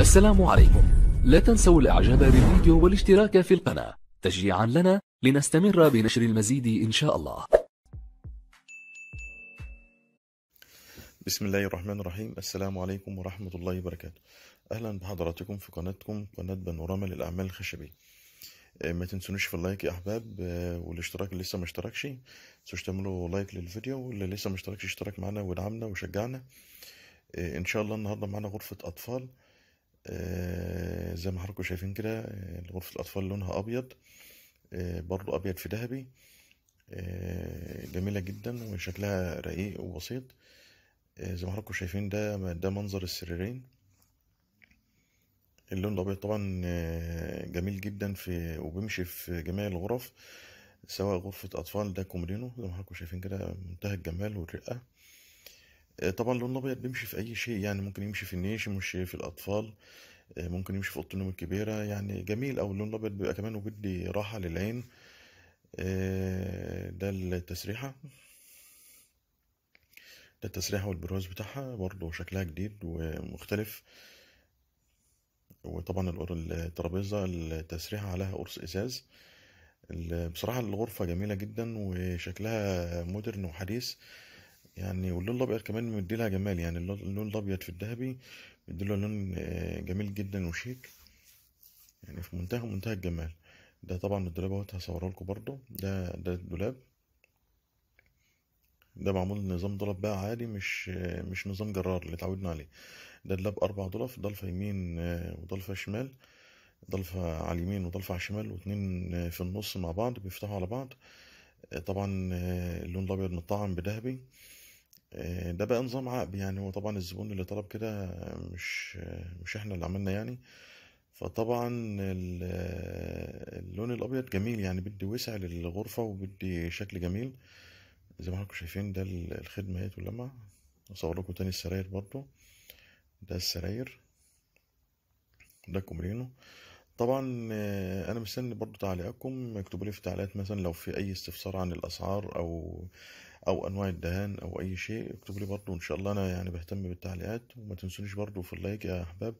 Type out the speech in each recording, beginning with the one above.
السلام عليكم لا تنسوا الاعجاب بالفيديو والاشتراك في القناة تشجيعا لنا لنستمر بنشر المزيد إن شاء الله بسم الله الرحمن الرحيم السلام عليكم ورحمة الله وبركاته أهلا بحضراتكم في قناتكم قناة بانوراما للأعمال الخشبية آه، ما تنسونوش في اللايك يا احباب آه، والاشتراك اللي لسه ما اشتركش تنسوش تعملوا لايك للفيديو واللي لسه ما اشتركش اشترك معانا ودعمنا وشجعنا آه، ان شاء الله النهارده معانا غرفه اطفال آه، زي ما حضراتكم شايفين كده آه، غرفة الأطفال لونها أبيض آه، برضو أبيض في ذهبي جميلة جدا وشكلها رقيق وبسيط زي ما حضراتكم شايفين ده ده منظر السريرين اللون الأبيض طبعا جميل جدا في وبيمشي في جميع الغرف سواء غرفة أطفال ده كومرينو زي ما حضراتكم شايفين كده منتهى الجمال والرقة آه، طبعا اللون الابيض بيمشي في اي شيء يعني ممكن يمشي في النيش يمشي في الاطفال آه، ممكن يمشي في اوضه النوم الكبيره يعني جميل او اللون الابيض بيبقى كمان وبيدي راحه للعين آه، ده التسريحه ده التسريحه والبروز بتاعها برضو شكلها جديد ومختلف وطبعا الترابيزه التسريحه عليها قرص ازاز بصراحه الغرفه جميله جدا وشكلها مودرن وحديث يعني واللون الابيض كمان مديلها جمال يعني اللون الابيض في الذهبي مديله لون آه، جميل جدا وشيك يعني في منتهى منتهى الجمال ده طبعا الدولاب اهوت هصوره لكم برضو ده ده الدولاب ده معمول نظام دولاب بقى عادي مش آه، مش نظام جرار اللي اتعودنا عليه ده دولاب اربع دولاب ضلفه يمين آه، وضلفه شمال ضلفه على اليمين وضلفه على الشمال واتنين في النص مع بعض بيفتحوا على بعض طبعا اللون الابيض مطعم بذهبي آه، ده بقى نظام عقد يعني هو طبعا الزبون اللي طلب كده مش مش احنا اللي عملنا يعني فطبعا اللون الابيض جميل يعني بدي وسع للغرفة وبدي شكل جميل زي ما حضراتكم شايفين ده الخدمة اهيت واللمع اصور لكم تاني السراير برضو ده السراير ده كومرينو طبعا آه، انا مستني برضو تعليقاتكم اكتبوا لي في التعليقات مثلا لو في اي استفسار عن الاسعار او او انواع الدهان او اي شيء اكتبوا لي برضو ان شاء الله انا يعني بهتم بالتعليقات وما تنسونيش برضو في اللايك يا احباب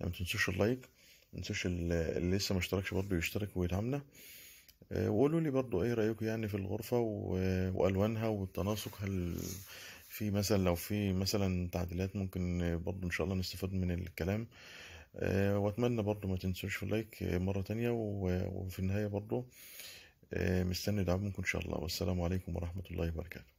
يعني ما تنسوش اللايك ما تنسوش اللي لسه ما اشتركش برضو يشترك ويدعمنا آه، وقولوا لي برضو ايه رايكم يعني في الغرفه والوانها والتناسق هل في مثلا لو في مثلا تعديلات ممكن برضو ان شاء الله نستفاد من الكلام آه، واتمنى برضو ما تنسوش في اللايك مره تانية وفي النهايه برضو آه، مستني دعمكم ان شاء الله والسلام عليكم ورحمه الله وبركاته